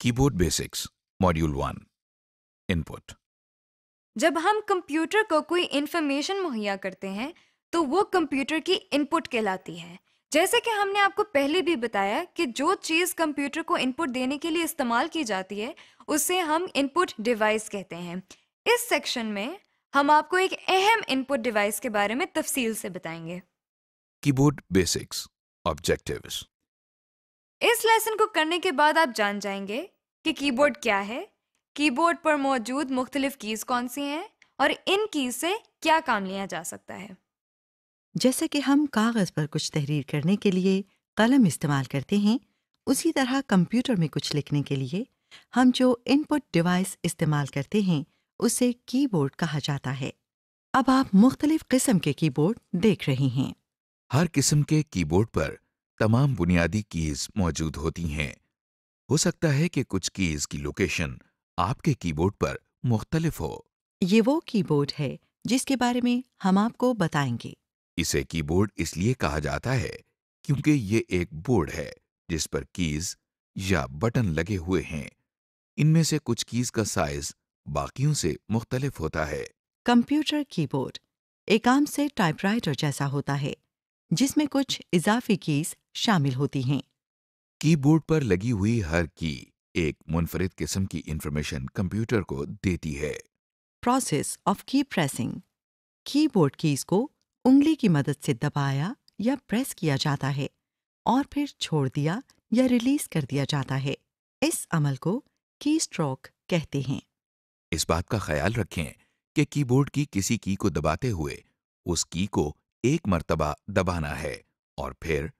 Keyboard basics module one input जब हम computer को कोई इंफॉर्मेशन मुहैया करते हैं तो वो कंप्यूटर की इनपुट कहलाती है जैसे कि हमने आपको पहले भी बताया कि जो चीज़ कंप्यूटर को इनपुट देने के लिए इस्तेमाल की जाती है उसे हम इनपुट डिवाइस कहते हैं इस सेक्शन में हम आपको एक अहम इनपुट डिवाइस के बारे में तफसील से बताएंगे कीबोर्ड बेसिक्स ऑब्जेक्टिव्स इस लेसन को करने के बाद आप जान जाएंगे कि कीबोर्ड क्या है कीबोर्ड पर मौजूद मुख्तलिफ कीज़ कौन सी हैं और इन कीज़ से क्या काम लिया जा सकता है जैसे कि हम कागज़ पर कुछ तहरीर करने के लिए कलम इस्तेमाल करते हैं उसी तरह कंप्यूटर में कुछ लिखने के लिए हम जो इनपुट डिवाइस इस्तेमाल करते हैं उसे कीबोर्ड कहा जाता है अब आप मुख्तलिफ किस्म के कीबोर्ड देख रहे हैं हर किस्म के कीबोर्ड पर तमाम बुनियादी कीज मौजूद होती हैं हो सकता है कि कुछ कीज की लोकेशन आपके कीबोर्ड पर मुख्तलिफ हो ये वो कीबोर्ड है जिसके बारे में हम आपको बताएंगे इसे कीबोर्ड इसलिए कहा जाता है क्योंकि ये एक बोर्ड है जिस पर कीज या बटन लगे हुए हैं इनमें से कुछ कीज का साइज बाकियों से मुख्तलिफ होता है कंप्यूटर कीबोर्ड एक आम से टाइपराइटर जैसा होता है जिसमें कुछ इजाफी कीज शामिल होती हैं कीबोर्ड पर लगी हुई हर की एक मुनफरद किस्म की इंफॉर्मेशन कंप्यूटर को देती है process of key pressing keyboard keys को उंगली की मदद से दबाया या प्रेस किया जाता है और फिर छोड़ दिया या रिलीज कर दिया जाता है इस अमल को की स्ट्रोक कहते हैं इस बात का ख्याल रखें कि कीबोर्ड की किसी की को दबाते हुए उस की को एक मर्तबा दबाना है और फिर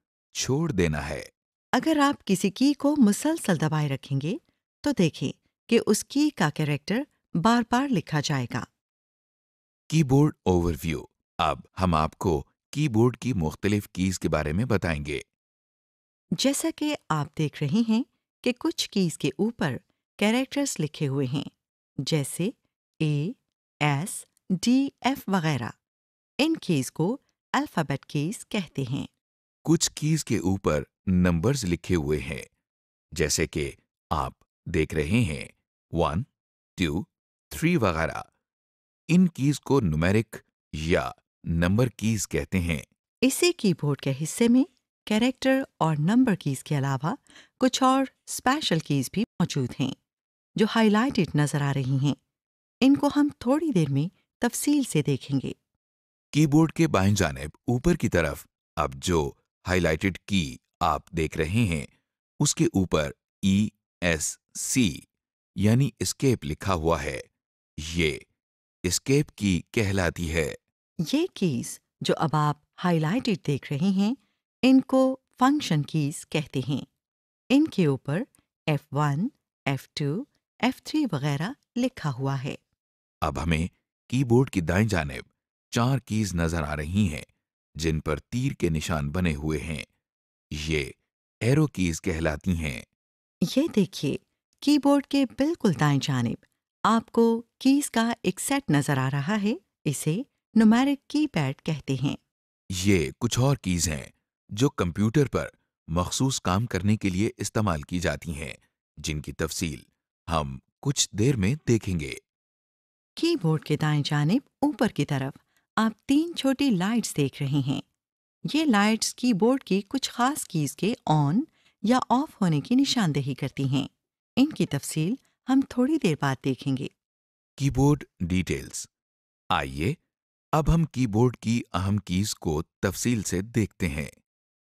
छोड़ देना है अगर आप किसी की को मुसलसल दबाए रखेंगे तो देखें कि उस की का कैरेक्टर बार बार लिखा जाएगा कीबोर्ड ओवरव्यू अब हम आपको कीबोर्ड की मुख्तलिफ कीज के बारे में बताएंगे जैसा कि आप देख रहे हैं कि कुछ कीज के ऊपर कैरेक्टर्स लिखे हुए हैं जैसे ए एस डी एफ वगैरह इन कीज को अल्फाबेट कीज कहते हैं कुछ कीज के ऊपर नंबर्स लिखे हुए हैं जैसे कि आप देख रहे हैं वन टू थ्री वगैरह इन कीज को नुमेरिक या नंबर कीज कहते हैं इसी कीबोर्ड के हिस्से में कैरेक्टर और नंबर कीज के अलावा कुछ और स्पेशल कीज भी मौजूद हैं जो हाईलाइटेड नजर आ रही हैं इनको हम थोड़ी देर में तफसील से देखेंगे कीबोर्ड के बाएं जानब ऊपर की तरफ अब जो हाइलाइटेड की आप देख रहे हैं उसके ऊपर ई एस सी यानी स्केप लिखा हुआ है ये स्केप की कहलाती है ये कीज जो अब आप हाइलाइटेड देख रहे हैं इनको फंक्शन कीज कहते हैं इनके ऊपर F1, F2, F3 वगैरह लिखा हुआ है अब हमें कीबोर्ड की दाएं जानेब चार कीज नजर आ रही हैं जिन पर तीर के निशान बने हुए हैं ये एरो कीज कहलाती हैं ये देखिए कीबोर्ड के बिल्कुल दाएं जानब आपको कीज का एक सेट नजर आ रहा है इसे नुमैरिक कीपैड कहते हैं ये कुछ और कीज हैं जो कंप्यूटर पर मखसूस काम करने के लिए इस्तेमाल की जाती हैं जिनकी तफसील हम कुछ देर में देखेंगे कीबोर्ड के दाएं जानब ऊपर की तरफ आप तीन छोटी लाइट्स देख रहे हैं ये लाइट्स कीबोर्ड की कुछ खास कीज के ऑन या ऑफ होने की निशानदेही करती हैं इनकी तफसील हम थोड़ी देर बाद देखेंगे कीबोर्ड डिटेल्स आइए अब हम कीबोर्ड की अहम कीज को तफसील से देखते हैं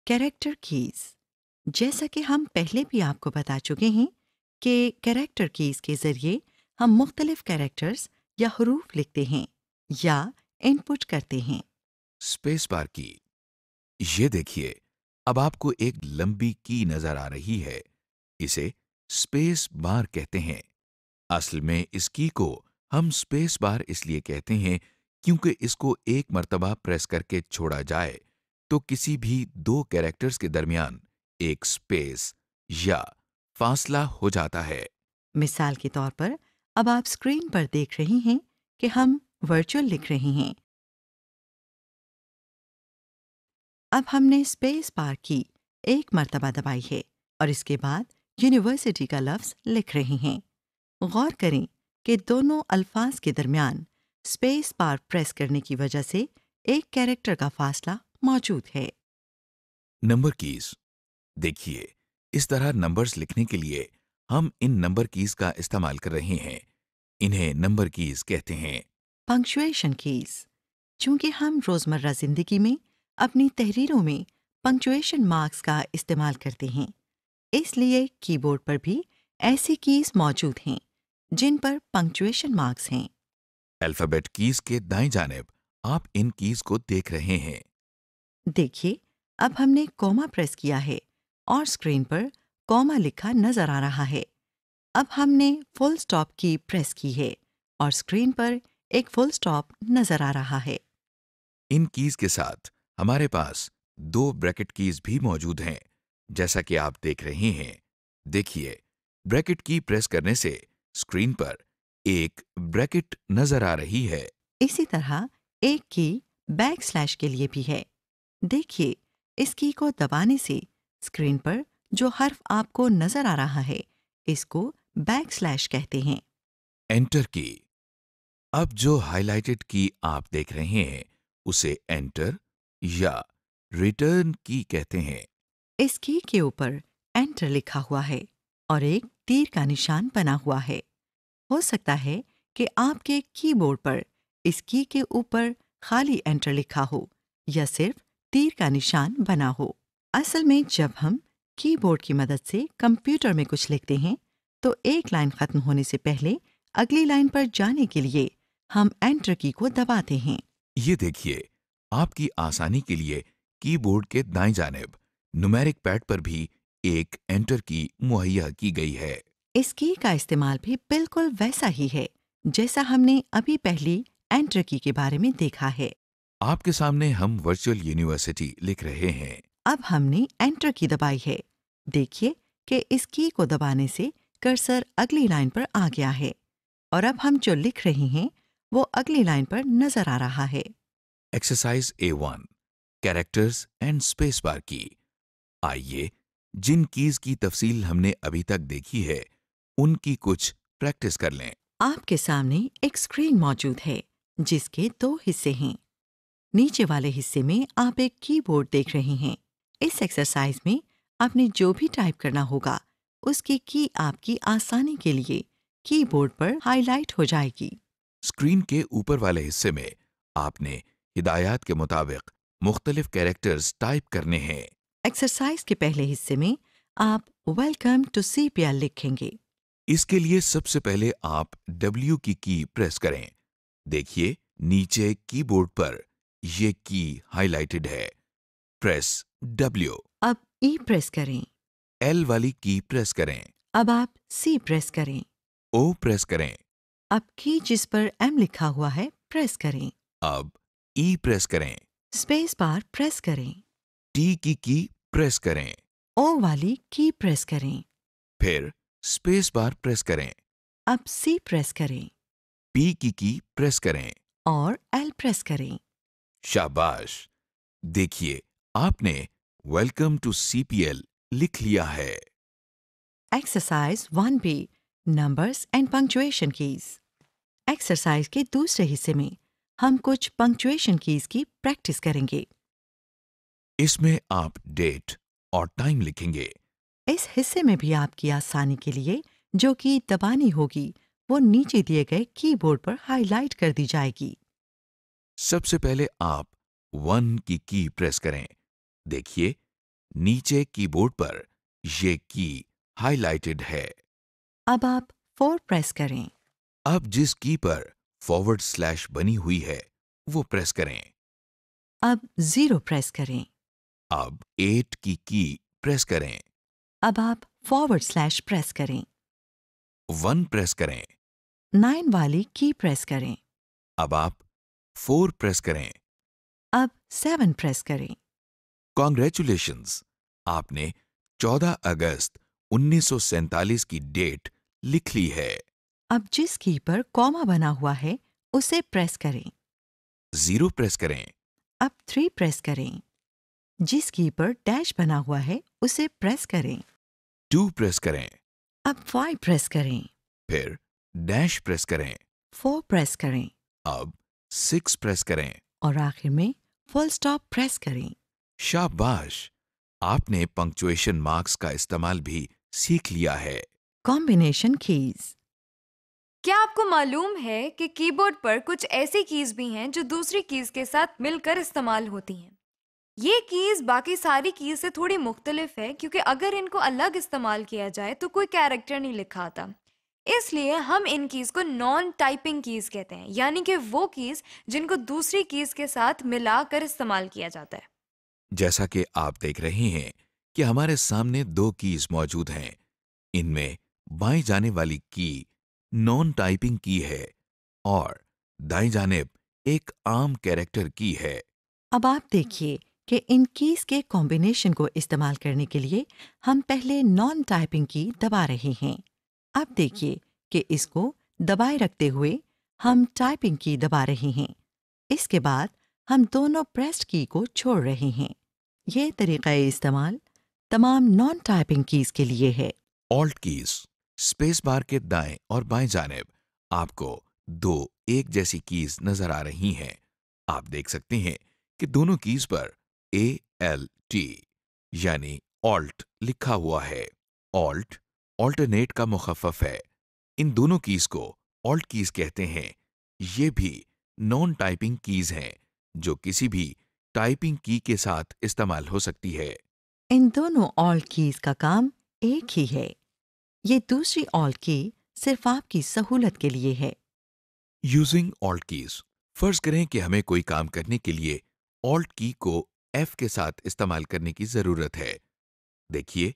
कैरेक्टर कीज जैसा कि हम पहले भी आपको बता चुके हैं कि कैरेक्टर कीज के ज़रिए हम मुख्तलिफ कैरेक्टर्स या हरूफ लिखते हैं या इनपुट करते हैं स्पेस बार की ये देखिए अब आपको एक लंबी की नजर आ रही है इसे स्पेस बार कहते हैं असल में इस की को हम स्पेस बार इसलिए कहते हैं क्योंकि इसको एक मर्तबा प्रेस करके छोड़ा जाए तो किसी भी दो कैरेक्टर्स के दरमियान एक स्पेस या फासला हो जाता है मिसाल के तौर पर अब आप स्क्रीन पर देख रहे हैं कि हम वर्चुअल लिख रही हैं अब हमने स्पेस पार की एक मर्तबा दबाई है और इसके बाद यूनिवर्सिटी का लफ्ज लिख रहे हैं गौर करें कि दोनों अल्फाज के दरमियान स्पेस पार प्रेस करने की वजह से एक कैरेक्टर का फासला मौजूद है नंबर कीज देखिए इस तरह नंबर्स लिखने के लिए हम इन नंबर कीज का इस्तेमाल कर रहे हैं इन्हें नंबर कीज कहते हैं पंक्चुएशन कीज चूंकि हम रोज़मर्रा ज़िंदगी में अपनी तहरीरों में पंक्चुएशन मार्क्स का इस्तेमाल करते हैं इसलिए कीबोर्ड पर भी ऐसी कीज मौजूद हैं जिन पर पंक्चुएशन मार्क्स हैं अल्फाबेट कीज के दाएं जानब आप इन कीज को देख रहे हैं देखिए अब हमने कॉमा प्रेस किया है और स्क्रीन पर कॉमा लिखा नजर आ रहा है अब हमने फुल स्टॉप की प्रेस की है और स्क्रीन पर एक फुल स्टॉप नजर आ रहा है इन कीज के साथ हमारे पास दो ब्रैकेट कीज भी मौजूद हैं जैसा कि आप देख रहे हैं देखिए ब्रैकेट की प्रेस करने से स्क्रीन पर एक ब्रैकेट नजर आ रही है इसी तरह एक की बैक स्लैश के लिए भी है देखिए इस की को दबाने से स्क्रीन पर जो हर्फ आपको नजर आ रहा है इसको बैक स्लैश कहते हैं एंटर की अब जो हाइलाइटेड की आप देख रहे हैं उसे एंटर या रिटर्न की कहते हैं इस की के ऊपर एंटर लिखा हुआ है और एक तीर का निशान बना हुआ है हो सकता है कि आपके कीबोर्ड पर इस की के ऊपर खाली एंटर लिखा हो या सिर्फ तीर का निशान बना हो असल में जब हम कीबोर्ड की मदद से कंप्यूटर में कुछ लिखते हैं तो एक लाइन खत्म होने से पहले अगली लाइन पर जाने के लिए हम एंटर की को दबाते हैं ये देखिए आपकी आसानी के लिए कीबोर्ड के दाएं जानेब नुमेरिक पैड पर भी एक एंटर की मुहैया की गई है इस की का इस्तेमाल भी बिल्कुल वैसा ही है जैसा हमने अभी पहली एंटर की के बारे में देखा है आपके सामने हम वर्चुअल यूनिवर्सिटी लिख रहे हैं अब हमने एंटर की दबाई है देखिए कि इस की को दबाने से कर्सर अगली लाइन पर आ गया है और अब हम जो लिख रहे हैं वो अगली लाइन पर नजर आ रहा है exercise A one characters and space bar key आइए जिन कीज की तफसील हमने अभी तक देखी है उनकी कुछ प्रैक्टिस कर लें आपके सामने एक स्क्रीन मौजूद है जिसके दो हिस्से हैं नीचे वाले हिस्से में आप एक कीबोर्ड देख रहे हैं इस एक्सरसाइज में आपने जो भी टाइप करना होगा उसकी की आपकी आसानी के लिए कीबोर्ड पर हाईलाइट हो जाएगी स्क्रीन के ऊपर वाले हिस्से में आपने हिदायत के मुताबिक मुख्तलिफ कैरेक्टर्स टाइप करने हैं एक्सरसाइज के पहले हिस्से में आप वेलकम टू सी लिखेंगे इसके लिए सबसे पहले आप W की की प्रेस करें देखिए नीचे कीबोर्ड पर यह की हाइलाइटेड है प्रेस W। अब E प्रेस करें L वाली की प्रेस करें अब आप C प्रेस करें O प्रेस करें अब की जिस पर एम लिखा हुआ है प्रेस करें अब ई e प्रेस करें स्पेस बार प्रेस करें टी की की प्रेस करें ओ वाली की प्रेस करें फिर स्पेस बार प्रेस करें अब सी प्रेस करें पी की की प्रेस करें और एल प्रेस करें शाबाश देखिए आपने वेलकम टू सीपीएल लिख लिया है exercise one B numbers and punctuation keys exercise के दूसरे हिस्से में हम कुछ पंक्चुएशन कीज की प्रैक्टिस करेंगे इसमें आप डेट और टाइम लिखेंगे इस हिस्से में भी आपकी आसानी के लिए जो कि दबानी होगी वो नीचे दिए गए कीबोर्ड पर हाईलाइट कर दी जाएगी सबसे पहले आप वन की की प्रेस करें देखिए नीचे कीबोर्ड पर ये की हाईलाइटेड है अब आप फोर प्रेस करें अब जिस की पर फॉरवर्ड स्लैश बनी हुई है वो प्रेस करें अब जीरो प्रेस करें अब एट की की प्रेस करें अब आप फॉरवर्ड स्लैश प्रेस करें वन प्रेस करें नाइन वाली की प्रेस करें अब आप फोर प्रेस करें अब सेवन प्रेस करें कॉन्ग्रेचुलेशंस आपने 14 अगस्त 1947 की डेट लिख ली है अब जिस की पर कॉमा बना हुआ है उसे प्रेस करें जीरो प्रेस करें अब थ्री प्रेस करें जिस की पर डैश बना हुआ है उसे प्रेस करें टू प्रेस करें अब फाइव प्रेस करें फिर डैश प्रेस करें फोर प्रेस करें अब सिक्स प्रेस करें और आखिर में फुल स्टॉप प्रेस करें शाबाश आपने पंक्चुएशन मार्क्स का इस्तेमाल भी सीख लिया है कॉम्बिनेशन कीज क्या आपको मालूम है कि कीबोर्ड पर कुछ ऐसी कीज भी हैं जो दूसरी कीज के साथ मिलकर इस्तेमाल होती हैं ये कीज बाकी सारी कीज से थोड़ी मुख्तलिफ है क्योंकि अगर इनको अलग इस्तेमाल किया जाए तो कोई कैरेक्टर नहीं लिखा आता इसलिए हम इन कीज़ को नॉन टाइपिंग कीज़ कहते हैं यानी कि वो कीज़ जिनको दूसरी कीज़ के साथ मिलाकर इस्तेमाल किया जाता है जैसा कि आप देख रहे हैं कि हमारे सामने दो कीज़ मौजूद हैं इनमें बाई जाने वाली की नॉन टाइपिंग की है और दाई जानेब एक आम कैरेक्टर की है अब आप देखिए कि इन कीज के कॉम्बिनेशन को इस्तेमाल करने के लिए हम पहले नॉन टाइपिंग की दबा रहे हैं अब देखिए कि इसको दबाए रखते हुए हम टाइपिंग की दबा रहे हैं इसके बाद हम दोनों प्रेस्ड की को छोड़ रहे हैं ये तरीका इस्तेमाल तमाम नॉन टाइपिंग कीज के लिए है ऑल्ट कीज स्पेस बार के दाएं और बाएं जानब आपको दो एक जैसी कीज नजर आ रही हैं आप देख सकते हैं कि दोनों कीज पर ए एल टी यानी ऑल्ट लिखा हुआ है ऑल्ट ऑल्टरनेट का मुखफ है इन दोनों कीज को ऑल्ट कीज कहते हैं ये भी नॉन टाइपिंग कीज हैं जो किसी भी टाइपिंग की के साथ इस्तेमाल हो सकती है इन दोनों ऑल्ट कीज का काम एक ही है ये दूसरी ऑल की सिर्फ आपकी सहूलत के लिए है यूजिंग ऑल्ट कीज फर्ज करें कि हमें कोई काम करने के लिए ऑल्ट की को एफ के साथ इस्तेमाल करने की जरूरत है देखिए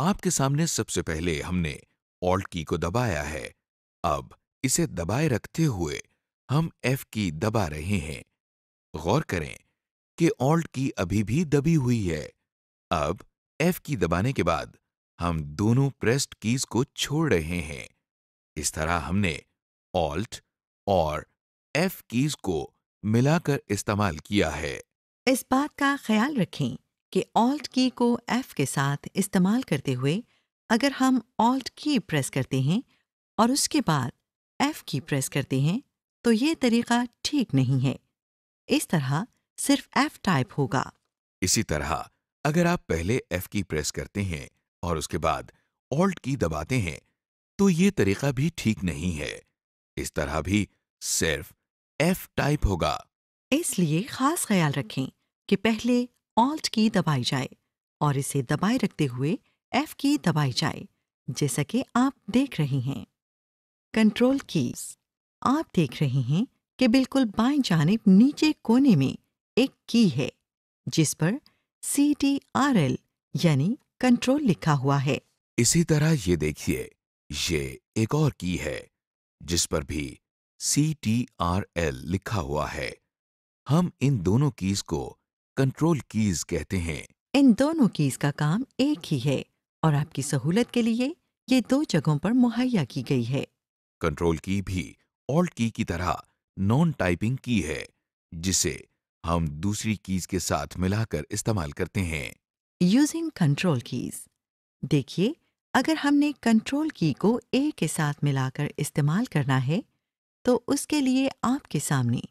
आपके सामने सबसे पहले हमने ऑल्ट की को दबाया है अब इसे दबाए रखते हुए हम एफ की दबा रहे हैं गौर करें कि ऑल्ट की अभी भी दबी हुई है अब एफ की दबाने के बाद हम दोनों प्रेस्ड कीज को छोड़ रहे हैं इस तरह हमने ऑल्ट और एफ कीज को मिलाकर इस्तेमाल किया है इस बात का ख्याल रखें कि ऑल्ट की को एफ के साथ इस्तेमाल करते हुए अगर हम ऑल्ट की प्रेस करते हैं और उसके बाद एफ की प्रेस करते हैं तो ये तरीका ठीक नहीं है इस तरह सिर्फ एफ टाइप होगा इसी तरह अगर आप पहले एफ की प्रेस करते हैं और उसके बाद ऑल्ट की दबाते हैं तो ये तरीका भी ठीक नहीं है इस तरह भी सिर्फ एफ टाइप होगा इसलिए खास ख्याल रखें कि पहले ऑल्ट की दबाई जाए और इसे दबाए रखते हुए एफ की दबाई जाए जैसा कि आप देख रहे हैं कंट्रोल कीज आप देख रहे हैं कि बिल्कुल बाएं जानब नीचे कोने में एक की है जिस पर सी टी आर एल यानी कंट्रोल लिखा हुआ है इसी तरह ये देखिए ये एक और की है जिस पर भी सी टी आर एल लिखा हुआ है हम इन दोनों कीज को कंट्रोल कीज कहते हैं इन दोनों कीज का काम एक ही है और आपकी सहूलत के लिए ये दो जगहों पर मुहैया की गई है कंट्रोल की भी ऑल्ट की की तरह नॉन टाइपिंग की है जिसे हम दूसरी कीज के साथ मिलाकर इस्तेमाल करते हैं यूजिंग कंट्रोल कीज देखिए अगर हमने कंट्रोल की को ए के साथ मिलाकर इस्तेमाल करना है तो उसके लिए आपके सामने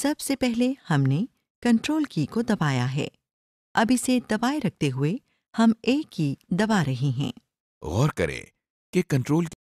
सबसे पहले हमने कंट्रोल की को दबाया है अब इसे दबाए रखते हुए हम ए की दबा रहे हैं गौर करें कि कंट्रोल